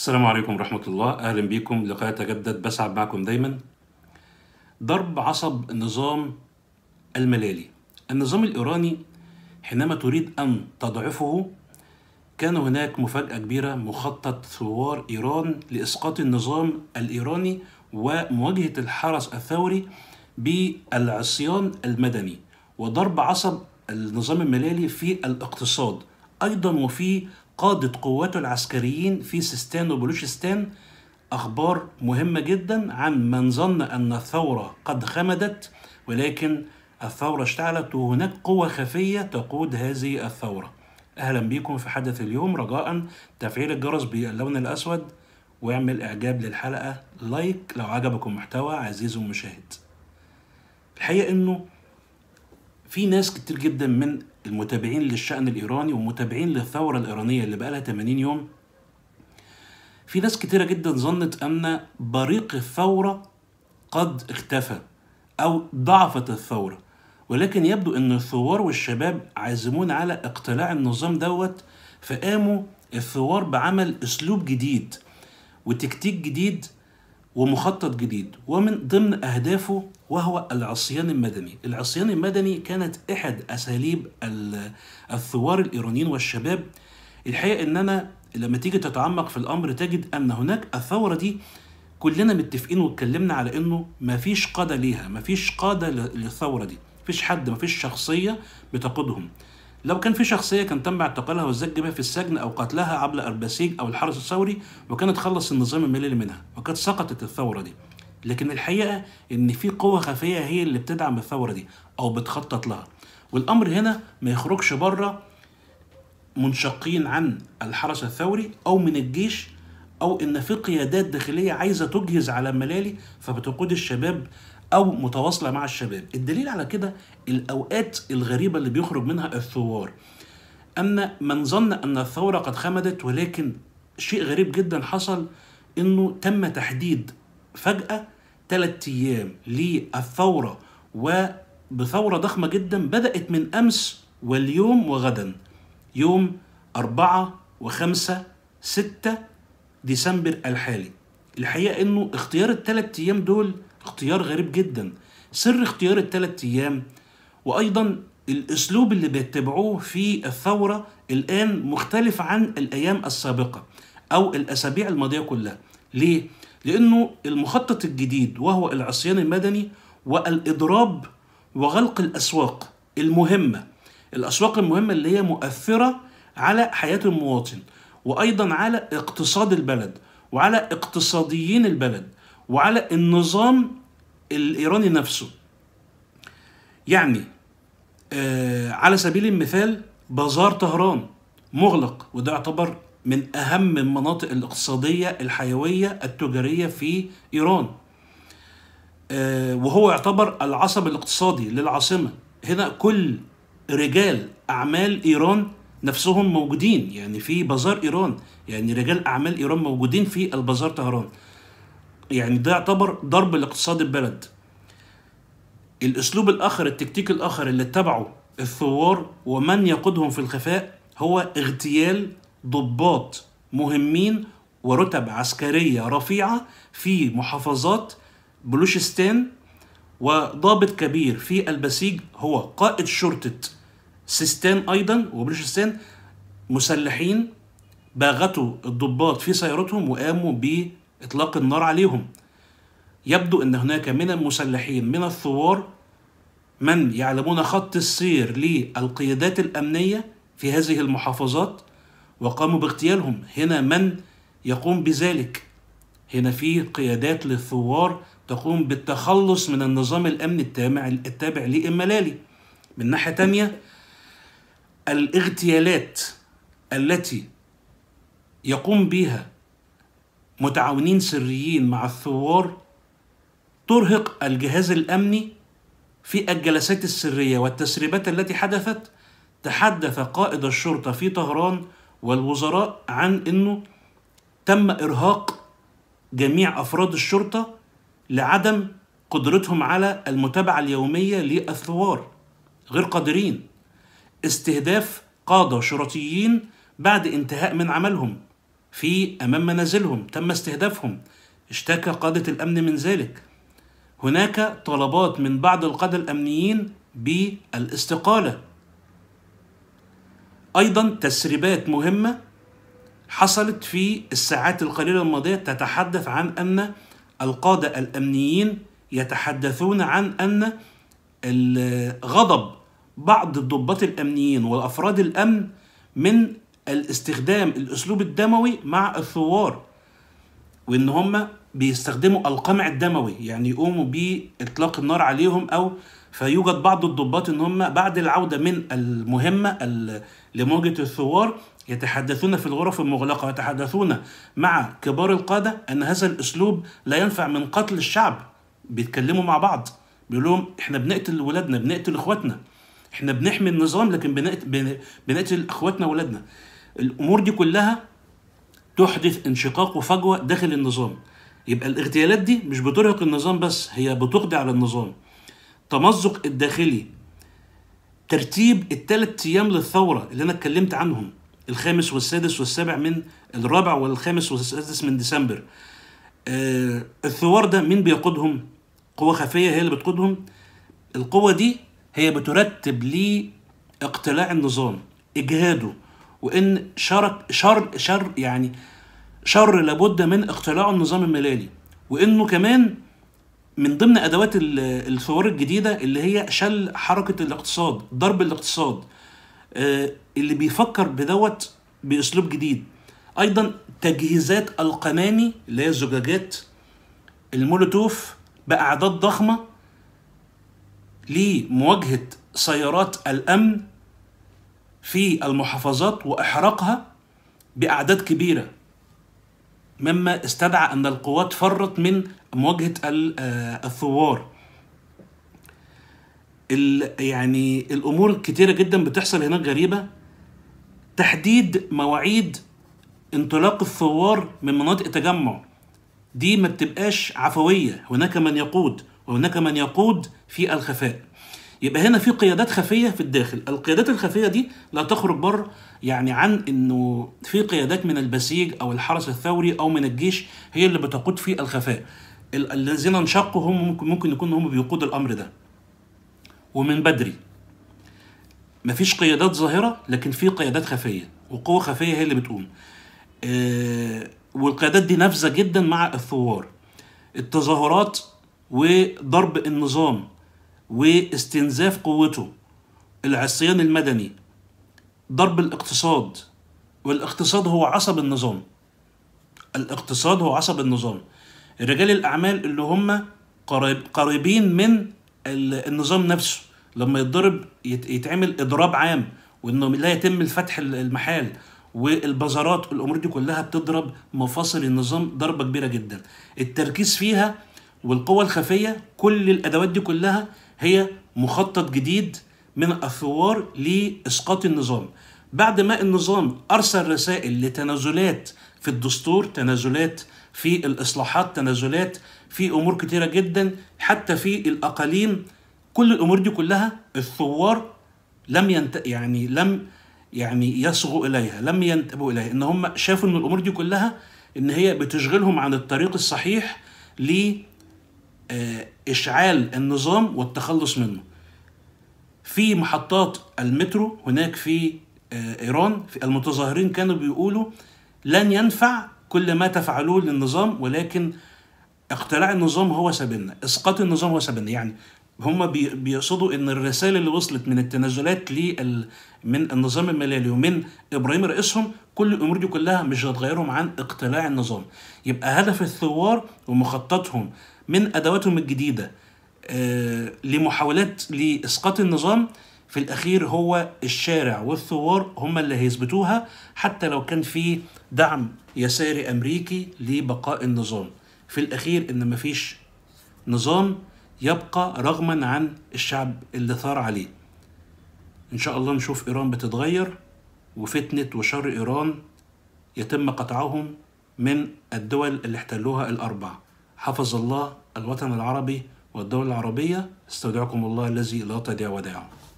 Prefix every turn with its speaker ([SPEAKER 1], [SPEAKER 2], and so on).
[SPEAKER 1] السلام عليكم ورحمة الله أهلا بكم لقاء يتجدد بسعد معكم دايما ضرب عصب النظام الملالي النظام الإيراني حينما تريد أن تضعفه كان هناك مفاجأة كبيرة مخطط ثوار إيران لإسقاط النظام الإيراني ومواجهة الحرس الثوري بالعصيان المدني وضرب عصب النظام الملالي في الاقتصاد أيضا وفي قادة قواته العسكريين في سيستان وبلوشستان أخبار مهمة جدا عن من ظن أن الثورة قد خمدت ولكن الثورة اشتعلت وهناك قوة خفية تقود هذه الثورة أهلا بكم في حدث اليوم رجاء تفعيل الجرس باللون الأسود واعمل إعجاب للحلقة لايك لو عجبكم محتوى عزيز المشاهد الحقيقة أنه في ناس كتير جدا من المتابعين للشأن الإيراني ومتابعين للثورة الإيرانية اللي بقالها 80 يوم في ناس كتيرة جدا ظنت أن بريق الثورة قد اختفى أو ضعفت الثورة ولكن يبدو أن الثوار والشباب عازمون على اقتلاع النظام دوت فقاموا الثوار بعمل أسلوب جديد وتكتيك جديد ومخطط جديد ومن ضمن أهدافه وهو العصيان المدني العصيان المدني كانت أحد أساليب الثوار الإيرانيين والشباب الحقيقة إن أنا لما تيجي تتعمق في الأمر تجد أن هناك الثورة دي كلنا متفقين واتكلمنا على إنه ما فيش قادة ليها ما فيش قادة للثورة دي فيش حد ما فيش شخصية بتقودهم لو كان في شخصية كان تم اعتقالها والزج بها في السجن أو قتلها عبر أرباسيج أو الحرس الثوري وكانت خلص النظام الملل منها وقد سقطت الثورة دي لكن الحقيقة إن في قوة خفية هي اللي بتدعم الثورة دي أو بتخطط لها والأمر هنا ما يخرجش بره منشقين عن الحرس الثوري أو من الجيش أو إن في قيادات داخلية عايزة تجهز على الملالي فبتقود الشباب او متواصله مع الشباب الدليل على كده الاوقات الغريبه اللي بيخرج منها الثوار اما من ظن ان الثوره قد خمدت ولكن شيء غريب جدا حصل انه تم تحديد فجاه ثلاث ايام للثوره وبثوره ضخمه جدا بدات من امس واليوم وغدا يوم 4 و5 6 ديسمبر الحالي الحقيقه انه اختيار الثلاث ايام دول اختيار غريب جدا سر اختيار الثلاث ايام وايضا الاسلوب اللي بيتبعوه في الثوره الان مختلف عن الايام السابقه او الاسابيع الماضيه كلها ليه لانه المخطط الجديد وهو العصيان المدني والاضراب وغلق الاسواق المهمه الاسواق المهمه اللي هي مؤثره على حياه المواطن وايضا على اقتصاد البلد وعلى اقتصاديين البلد وعلى النظام الايراني نفسه يعني آه على سبيل المثال بازار طهران مغلق وده يعتبر من اهم المناطق الاقتصاديه الحيويه التجاريه في ايران آه وهو يعتبر العصب الاقتصادي للعاصمه هنا كل رجال اعمال ايران نفسهم موجودين يعني في بازار ايران يعني رجال اعمال ايران موجودين في البازار طهران يعني ده يعتبر ضرب لاقتصاد البلد الاسلوب الاخر التكتيك الاخر اللي اتبعه الثوار ومن يقودهم في الخفاء هو اغتيال ضباط مهمين ورتب عسكرية رفيعة في محافظات بلوشستان وضابط كبير في البسيج هو قائد شرطة سيستان أيضا وبلوشستان مسلحين باغتوا الضباط في سيارتهم وقاموا إطلاق النار عليهم يبدو أن هناك من المسلحين من الثوار من يعلمون خط السير للقيادات الأمنية في هذه المحافظات وقاموا باغتيالهم هنا من يقوم بذلك هنا في قيادات للثوار تقوم بالتخلص من النظام الأمني التابع التابع لامالالي من ناحية تانية الاغتيالات التي يقوم بها متعاونين سريين مع الثوار ترهق الجهاز الامني في الجلسات السريه والتسريبات التي حدثت تحدث قائد الشرطه في طهران والوزراء عن انه تم ارهاق جميع افراد الشرطه لعدم قدرتهم على المتابعه اليوميه للثوار غير قادرين استهداف قاده شرطيين بعد انتهاء من عملهم في أمام منازلهم تم استهدافهم اشتكى قادة الأمن من ذلك هناك طلبات من بعض القادة الأمنيين بالاستقالة أيضا تسريبات مهمة حصلت في الساعات القليلة الماضية تتحدث عن أن القادة الأمنيين يتحدثون عن أن غضب بعض الضباط الأمنيين والأفراد الأمن من الاستخدام الاسلوب الدموي مع الثوار وان هم بيستخدموا القمع الدموي يعني يقوموا باطلاق النار عليهم او فيوجد بعض الضباط ان هم بعد العوده من المهمه لموجه الثوار يتحدثون في الغرف المغلقه يتحدثون مع كبار القاده ان هذا الاسلوب لا ينفع من قتل الشعب بيتكلموا مع بعض بيقول لهم احنا بنقتل ولادنا بنقتل اخواتنا احنا بنحمي النظام لكن بنقتل اخواتنا واولادنا الامور دي كلها تحدث انشقاق وفجوه داخل النظام يبقى الاغتيالات دي مش بترهق النظام بس هي بتقضي على النظام تمزق الداخلي ترتيب الثلاث ايام للثوره اللي انا اتكلمت عنهم الخامس والسادس والسابع من الرابع والخامس والسادس من ديسمبر آه الثوار ده مين بيقودهم قوة خفية هي اللي بتقودهم القوة دي هي بترتب لي اقتلاع النظام اجهاده وان شر شر شر يعني شر لابد من اقتلاعه النظام الملالي وانه كمان من ضمن ادوات الثوار الجديده اللي هي شل حركه الاقتصاد ضرب الاقتصاد آه، اللي بيفكر بدوت باسلوب جديد ايضا تجهيزات القنامي اللي هي الزجاجات المولوتوف باعداد ضخمه لمواجهه سيارات الامن في المحافظات واحراقها باعداد كبيره مما استدعى ان القوات فرت من مواجهه آه، الثوار يعني الامور كتيره جدا بتحصل هناك غريبه تحديد مواعيد انطلاق الثوار من مناطق تجمع دي ما بتبقاش عفويه هناك من يقود وهناك من يقود في الخفاء يبقى هنا في قيادات خفيه في الداخل القيادات الخفيه دي لا تخرج بره يعني عن انه في قيادات من البسيج او الحرس الثوري او من الجيش هي اللي بتقود في الخفاء الذين انشقوا هم ممكن ممكن يكونوا هم بيقودوا الامر ده ومن بدري مفيش قيادات ظاهره لكن في قيادات خفيه وقوه خفيه هي اللي بتقوم آه والقيادات دي نافذه جدا مع الثوار التظاهرات وضرب النظام واستنزاف قوته العصيان المدني ضرب الاقتصاد والاقتصاد هو عصب النظام الاقتصاد هو عصب النظام رجال الاعمال اللي هم قريبين من النظام نفسه لما يتضرب يتعمل اضراب عام وانه لا يتم الفتح المحال والبازارات والامور دي كلها بتضرب مفاصل النظام ضربه كبيره جدا التركيز فيها والقوى الخفيه كل الادوات دي كلها هي مخطط جديد من الثوار لاسقاط النظام بعد ما النظام ارسل رسائل لتنازلات في الدستور تنازلات في الاصلاحات تنازلات في امور كتيره جدا حتى في الاقاليم كل الامور دي كلها الثوار لم ينت يعني لم يعني يصغوا اليها لم ينتبهوا اليها ان هم شافوا ان الامور دي كلها ان هي بتشغلهم عن الطريق الصحيح ل آه، اشعال النظام والتخلص منه في محطات المترو هناك في آه، ايران في المتظاهرين كانوا بيقولوا لن ينفع كل ما تفعلوه للنظام ولكن اقتلاع النظام هو سبيلنا اسقاط النظام هو سبيلنا يعني هم بيقصدوا ان الرسائل اللي وصلت من التنازلات ل من النظام الملالي ومن ابراهيم رئيسهم كل الامور دي كلها مش هتغيرهم عن اقتلاع النظام يبقى هدف الثوار ومخططهم من ادواتهم الجديده آه، لمحاولات لاسقاط النظام في الاخير هو الشارع والثوار هم اللي هيثبتوها حتى لو كان في دعم يساري امريكي لبقاء النظام في الاخير ان مفيش نظام يبقى رغما عن الشعب اللي ثار عليه إن شاء الله نشوف إيران بتتغير وفتنة وشر إيران يتم قطعهم من الدول اللي احتلوها الأربع حفظ الله الوطن العربي والدول العربية استودعكم الله الذي لا تضيع وداعه